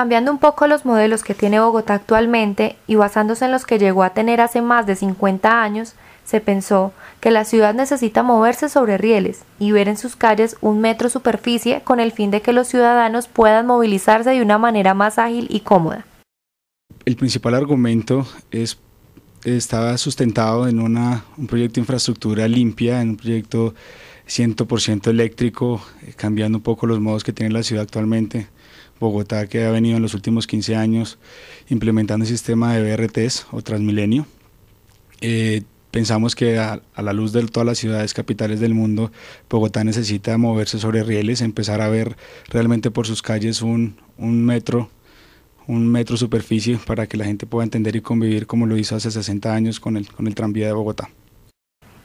Cambiando un poco los modelos que tiene Bogotá actualmente y basándose en los que llegó a tener hace más de 50 años, se pensó que la ciudad necesita moverse sobre rieles y ver en sus calles un metro superficie con el fin de que los ciudadanos puedan movilizarse de una manera más ágil y cómoda. El principal argumento es, estaba sustentado en un proyecto de infraestructura limpia, en un proyecto 100% eléctrico, eh, cambiando un poco los modos que tiene la ciudad actualmente Bogotá, que ha venido en los últimos 15 años implementando el sistema de BRTs o Transmilenio. Eh, pensamos que a, la luz de todas las ciudades capitales del mundo, Bogotá necesita moverse sobre rieles, empezar a ver realmente por sus calles un, metro un metro superficie para que la gente pueda entender y convivir como lo hizo hace 60 años con con el tranvía de Bogotá.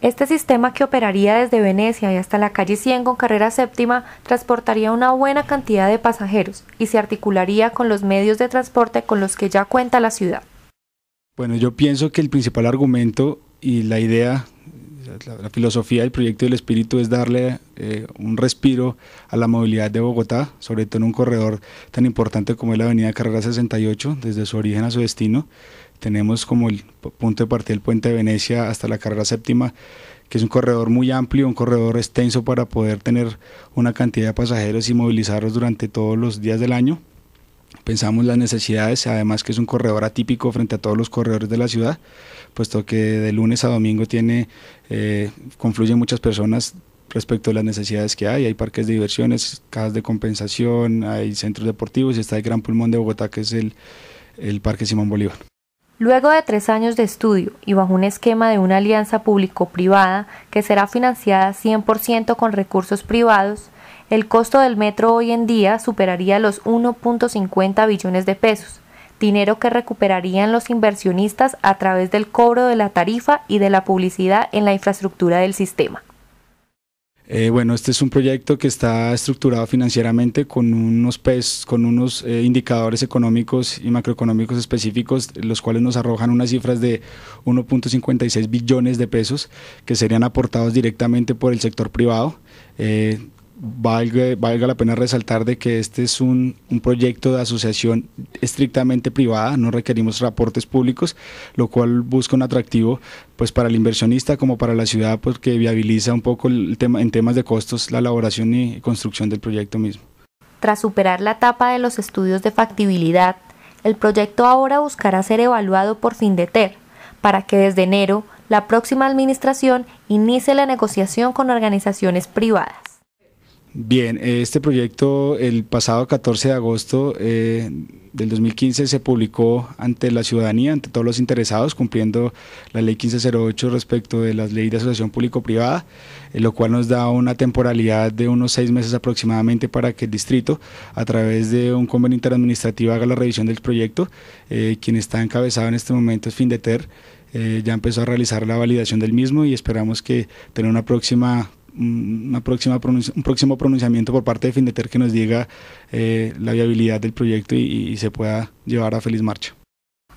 Este sistema que operaría desde Venecia y hasta la calle 100 con carrera séptima transportaría una buena cantidad de pasajeros y se articularía con los medios de transporte con los que ya cuenta la ciudad. Bueno, yo pienso que el principal argumento y la idea, la, filosofía del proyecto del espíritu es darle eh, un respiro a la movilidad de Bogotá, sobre todo en un corredor tan importante como es la avenida Carrera 68, desde su origen a su destino. Tenemos como el punto de partida del puente de Venecia hasta la carrera séptima, que es un corredor muy amplio, un corredor extenso para poder tener una cantidad de pasajeros y movilizarlos durante todos los días del año. Pensamos las necesidades, además que es un corredor atípico frente a todos los corredores de la ciudad, puesto que de lunes a domingo tiene, eh, confluyen muchas personas respecto a las necesidades que hay. Hay parques de diversiones, casas de compensación, hay centros deportivos y está el Gran Pulmón de Bogotá, que es el Parque Simón Bolívar. Luego de tres años de estudio y bajo un esquema de una alianza público-privada que será financiada 100% con recursos privados, el costo del metro hoy en día superaría los 1.50 billones de pesos, dinero que recuperarían los inversionistas a través del cobro de la tarifa y de la publicidad en la infraestructura del sistema. Eh, bueno, este es un proyecto que está estructurado financieramente con unos, PES, con unos eh, indicadores económicos y macroeconómicos específicos, los cuales nos arrojan unas cifras de 1.56 billones de pesos que serían aportados directamente por el sector privado. Eh, valga, valga la pena resaltar de que este es un, proyecto de asociación estrictamente privada, no requerimos reportes públicos, lo cual busca un atractivo pues para el inversionista como para la ciudad porque pues, viabiliza un poco el tema, en temas de costos la elaboración y construcción del proyecto mismo. Tras superar la etapa de los estudios de factibilidad, el proyecto ahora buscará ser evaluado por FINDETER para que desde enero la próxima administración inicie la negociación con organizaciones privadas. Bien, este proyecto el pasado 14 de agosto eh, del 2015 se publicó ante la ciudadanía, ante todos los interesados, cumpliendo la ley 1508 respecto de las leyes de asociación público-privada, eh, lo cual nos da una temporalidad de unos seis meses aproximadamente para que el distrito, a través de un convenio interadministrativo, haga la revisión del proyecto. Eh, quien está encabezado en este momento es Findeter, ya empezó a realizar la validación del mismo y esperamos que tener una próxima un próximo pronunciamiento por parte de Findeter que nos diga eh, la viabilidad del proyecto y, y se pueda llevar a feliz marcha.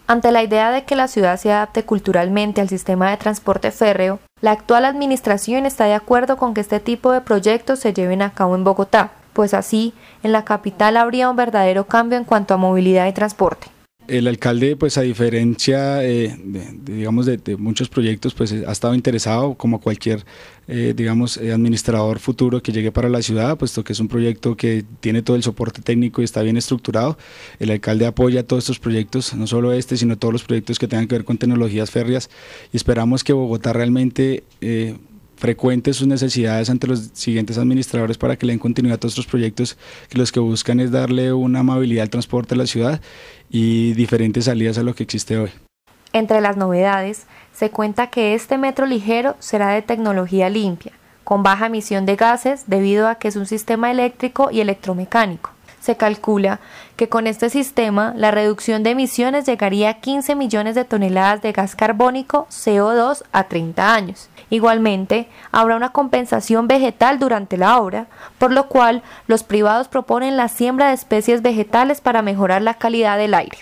Ante la idea de que la ciudad se adapte culturalmente al sistema de transporte férreo, la actual administración está de acuerdo con que este tipo de proyectos se lleven a cabo en Bogotá, pues así en la capital habría un verdadero cambio en cuanto a movilidad y transporte el alcalde, pues a diferencia, eh, de, digamos, de, muchos proyectos, pues eh, ha estado interesado, como cualquier, eh, digamos, administrador futuro que llegue para la ciudad, puesto que es un proyecto que tiene todo el soporte técnico y está bien estructurado. El alcalde apoya todos estos proyectos, no solo este, sino todos los proyectos que tengan que ver con tecnologías férreas, y esperamos que Bogotá realmente frecuentes sus necesidades ante los siguientes administradores para que le den continuidad a todos estos proyectos que los que buscan es darle una amabilidad al transporte a la ciudad y diferentes salidas a lo que existe hoy. Entre las novedades, se cuenta que este metro ligero será de tecnología limpia, con baja emisión de gases debido a que es un sistema eléctrico y electromecánico se calcula que con este sistema la reducción de emisiones llegaría a 15 millones de toneladas de gas carbónico CO2 a 30 años. Igualmente, habrá una compensación vegetal durante la obra, por lo cual los privados proponen la siembra de especies vegetales para mejorar la calidad del aire.